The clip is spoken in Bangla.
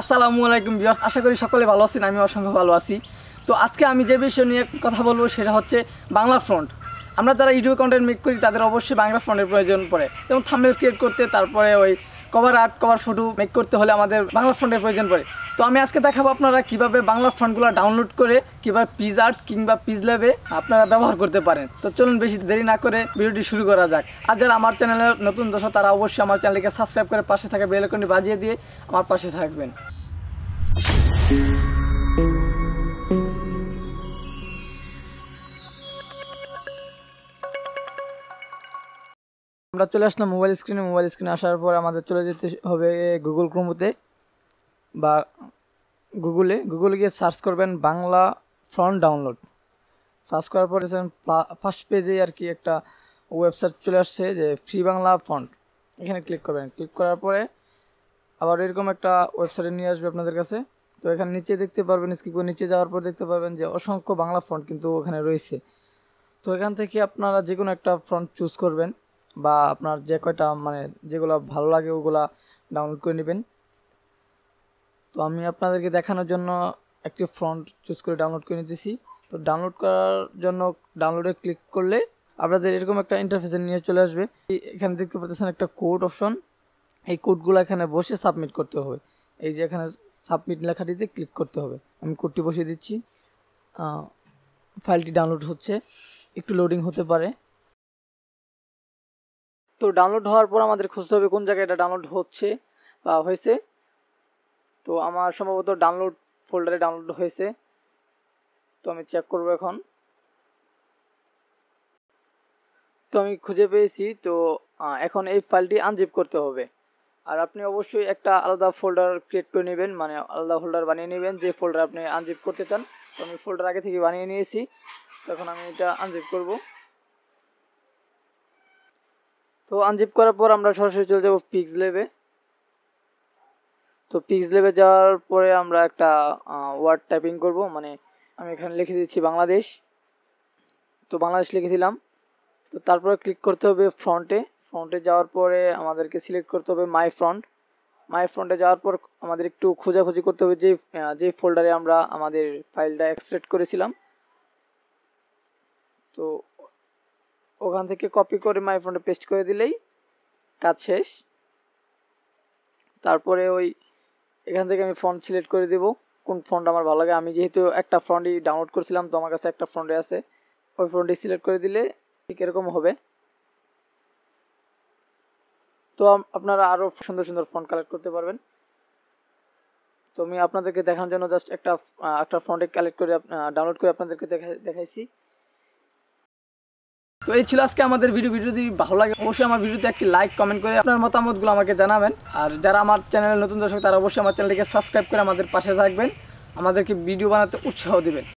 আসসালামু আলাইকুম বিয়ার্স আশা করি সকলে ভালো আছেন আমি অসংখ্য ভালো আছি তো আজকে আমি যে বিষয় নিয়ে কথা বলবো সেটা হচ্ছে বাংলা ফ্রন্ট আমরা যারা ইউটিউব কন্টেন্ট মেক করি তাদের অবশ্যই বাংলা ফ্রন্টের প্রয়োজন পড়ে যেমন থামেল ক্রিয়েট করতে তারপরে ওই cover art cover photo make করতে হলে আমাদের বাংলা ফ্রন্টের প্রয়োজন পড়ে তো আমি আজকে দেখাবো আপনারা কিভাবে বাংলা ফন্টগুলো ডাউনলোড করে কিভাবে পিজ আর্ট কিংবা পিজ ল্যাবে আপনারা ব্যবহার করতে পারেন তো চলুন বেশি দেরি না করে ভিডিওটি শুরু করা যাক আর যারা আমার চ্যানেলে নতুন দর্শক তারা অবশ্যই আমার চ্যানেলকে সাবস্ক্রাইব করে পাশে থাকা বেলকনটি বাজিয়ে দিয়ে আমার পাশে থাকবেন আমরা চলে আসলাম মোবাইল স্ক্রিনে মোবাইল স্ক্রিনে আসার পর আমাদের চলে যেতে হবে গুগল ক্রোমতে বা গুগলে গুগলে গিয়ে সার্চ করবেন বাংলা ফ্রন্ট ডাউনলোড সার্চ করার পরে ফার্স্ট পেজে আর কি একটা ওয়েবসাইট চলে আসছে যে ফ্রি বাংলা ফন্ট এখানে ক্লিক করবেন ক্লিক করার পরে আবার এরকম একটা ওয়েবসাইটে নিয়ে আসবে আপনাদের কাছে তো এখানে নিচে দেখতে পারবেন স্কিপ নিচে যাওয়ার পর দেখতে পারবেন যে অসংখ্য বাংলা ফন্ট কিন্তু ওখানে রয়েছে তো এখান থেকে আপনারা যে কোনো একটা ফন্ট চুজ করবেন বা আপনার যে কয়টা মানে যেগুলো ভালো লাগে ওগুলা ডাউনলোড করে নেবেন তো আমি আপনাদেরকে দেখানোর জন্য একটি ফ্রন্ট চুজ করে ডাউনলোড করে নিতেছি তো ডাউনলোড করার জন্য ডাউনলোডে ক্লিক করলে আপনাদের এরকম একটা ইন্টারফেসে নিয়ে চলে আসবে এখানে দেখতে পাচ্ছেন একটা কোড অপশন এই কোডগুলো এখানে বসে সাবমিট করতে হবে এই যে এখানে সাবমিট লেখাটিতে ক্লিক করতে হবে আমি কোডটি বসিয়ে দিচ্ছি ফাইলটি ডাউনলোড হচ্ছে একটু লোডিং হতে পারে তো ডাউনলোড হওয়ার পর আমাদের খুঁজতে হবে কোন জায়গায় এটা ডাউনলোড হচ্ছে বা হয়েছে তো আমার সম্ভবত ডাউনলোড ফোল্ডারে ডাউনলোড হয়েছে তো আমি চেক করব এখন তো আমি খুঁজে পেয়েছি তো এখন এই ফাইলটি আনজিপ করতে হবে আর আপনি অবশ্যই একটা আলাদা ফোল্ডার ক্রিয়েট করে নেবেন মানে আলাদা ফোল্ডার বানিয়ে নেবেন যে ফোল্ডার আপনি আনজিপ করতে চান তো আমি ফোল্ডার আগে থেকে বানিয়ে নিয়েছি তখন আমি এটা আনজিপ করব তো আনজিপ করার পর আমরা সরাসরি চলে যাব পিক্স লেবে তো পিক্স ল্যাবে যাওয়ার পরে আমরা একটা ওয়ার্ড টাইপিং করব মানে আমি এখানে লিখে দিচ্ছি বাংলাদেশ তো বাংলাদেশ লিখেছিলাম তো তারপরে ক্লিক করতে হবে ফ্রন্টে ফ্রন্টে যাওয়ার পরে আমাদেরকে সিলেক্ট করতে হবে মাই ফ্রন্ট মাই ফ্রন্টে যাওয়ার পর আমাদের একটু খোঁজাখুঁজি করতে হবে যে যে ফোল্ডারে আমরা আমাদের ফাইলটা এক্সট্রেক্ট করেছিলাম তো ওখান থেকে কপি করে মাই ফোনটা পেস্ট করে দিলেই কাজ শেষ তারপরে ওই এখান থেকে আমি ফন্ট সিলেক্ট করে দেবো কোন ফন্ট আমার ভালো লাগে আমি যেহেতু একটা ফ্রন্টই ডাউনলোড করছিলাম তো আমার কাছে একটা ফন্টে আছে ওই ফন্টটি সিলেক্ট করে দিলে ঠিক এরকম হবে তো আপনারা আরও সুন্দর সুন্দর ফন্ট কালেক্ট করতে পারবেন তো আমি আপনাদেরকে দেখানোর জন্য জাস্ট একটা একটা ফ্রন্টে কালেক্ট করে ডাউনলোড করে আপনাদেরকে দেখাইছি তো এই ছিল আজকে আমাদের ভিডিও ভিডিও যদি ভালো লাগে অবশ্যই আমার ভিডিওতে একটি লাইক কমেন্ট করে আপনার মতামতগুলো আমাকে জানাবেন আর যারা আমার চ্যানেলের নতুন দর্শক তারা অবশ্যই আমার চ্যানেলটিকে সাবস্ক্রাইব করে আমাদের পাশে থাকবেন আমাদেরকে ভিডিও বানাতে উৎসাহ দেবেন